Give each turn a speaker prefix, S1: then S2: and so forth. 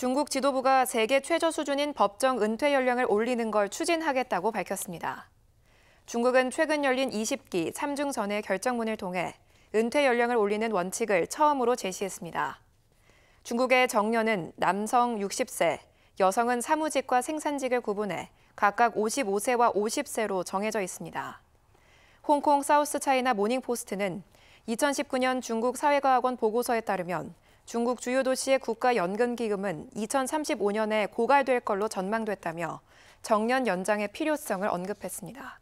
S1: 중국 지도부가 세계 최저 수준인 법정 은퇴 연령을 올리는 걸 추진하겠다고 밝혔습니다. 중국은 최근 열린 20기 참중선의 결정문을 통해 은퇴 연령을 올리는 원칙을 처음으로 제시했습니다. 중국의 정년은 남성 60세, 여성은 사무직과 생산직을 구분해 각각 55세와 50세로 정해져 있습니다. 홍콩 사우스 차이나 모닝포스트는 2019년 중국 사회과학원 보고서에 따르면 중국 주요 도시의 국가 연금 기금은 2035년에 고갈될 걸로 전망됐다며 정년 연장의 필요성을 언급했습니다.